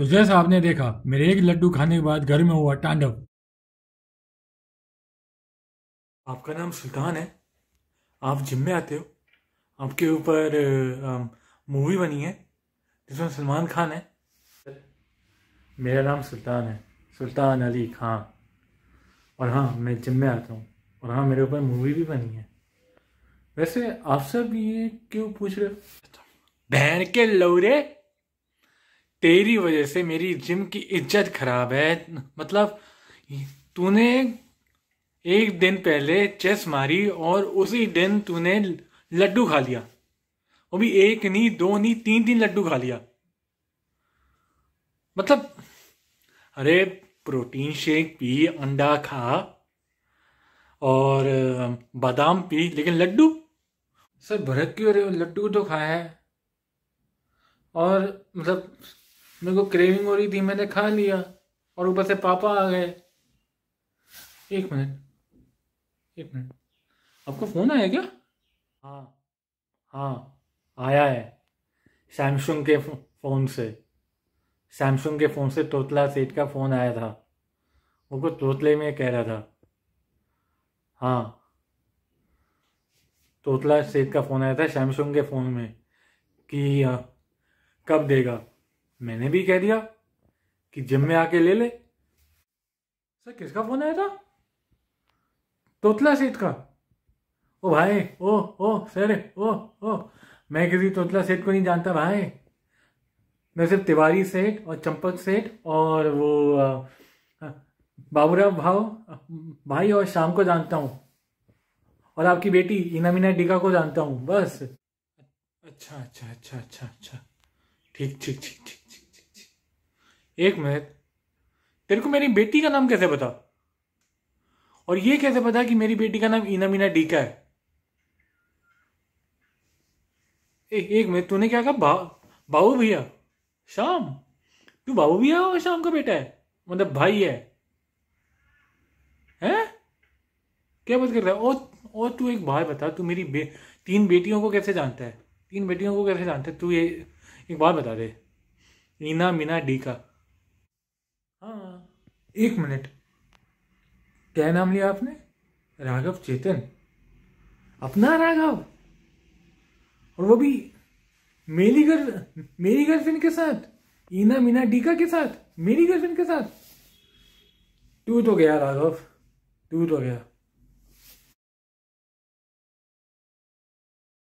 तो जैसा आपने देखा मेरे एक लड्डू खाने के बाद घर में हुआ तांडव आपका नाम सुल्तान है आप जिम में आते हो आपके ऊपर मूवी बनी है जिसमें सलमान खान है मेरा नाम सुल्तान है सुल्तान अली खान और हाँ मैं जिम में आता हूँ और हाँ मेरे ऊपर मूवी भी बनी है वैसे आप सब ये क्यों पूछ रहे हो बहन के लौरे तेरी वजह से मेरी जिम की इज्जत खराब है मतलब तूने एक दिन पहले चेस मारी और उसी दिन तूने लड्डू खा लिया वो भी एक नहीं दो नहीं तीन तीन लड्डू खा लिया मतलब अरे प्रोटीन शेक पी अंडा खा और बादाम पी लेकिन लड्डू सर भरत की और लड्डू तो खाया है और मतलब मेरे को क्रेविंग हो रही थी मैंने खा लिया और ऊपर से पापा आ गए एक मिनट एक मिनट आपको फ़ोन आया क्या हाँ हाँ आया है सैमसंग के फ़ोन से सैमसंग के फ़ोन से तोतला सेठ का फ़ोन आया था वो कुछ तोतले में कह रहा था हाँ तोतला सेठ का फ़ोन आया था सैमसंग के फ़ोन में कि हाँ, कब देगा मैंने भी कह दिया कि जिम में आके ले ले सर किसका फोन आया था तोतला सेठ का ओ भाई ओ ओ सर ओ ओ मैं किसी तोतला सेठ को नहीं जानता भाई मैं सिर्फ तिवारी सेठ और चंपक सेठ और वो बाबूराव भाव भाई और शाम को जानता हूँ और आपकी बेटी इनामीना डिगा को जानता हूँ बस अच्छा अच्छा अच्छा अच्छा अच्छा ठीक ठीक ठीक ठीक ठीक ठीक एक मिनट तेरे को मेरी बेटी का नाम कैसे पता और ये कैसे पता कि मेरी बेटी का नाम इना मीना डीका है ए, एक मिनट तूने क्या कहा बाबू भैया शाम तू बाबू भैया और शाम का बेटा है मतलब भाई है हैं क्या बात कर रहा है और और तू एक भाई बता तू मेरी बे, तीन बेटियों को कैसे जानता है तीन बेटियों को कैसे जानता है तू ये एक बात बता दे नीना मीना डी का हाँ एक मिनट क्या नाम लिया आपने राघव चेतन अपना राघव और वो भी मेरी गर्ल मेरी गर्लफ्रेंड के साथ ईना मीना डीका के साथ मेरी गर्लफ्रेंड के साथ टूट हो गया राघव टूट हो गया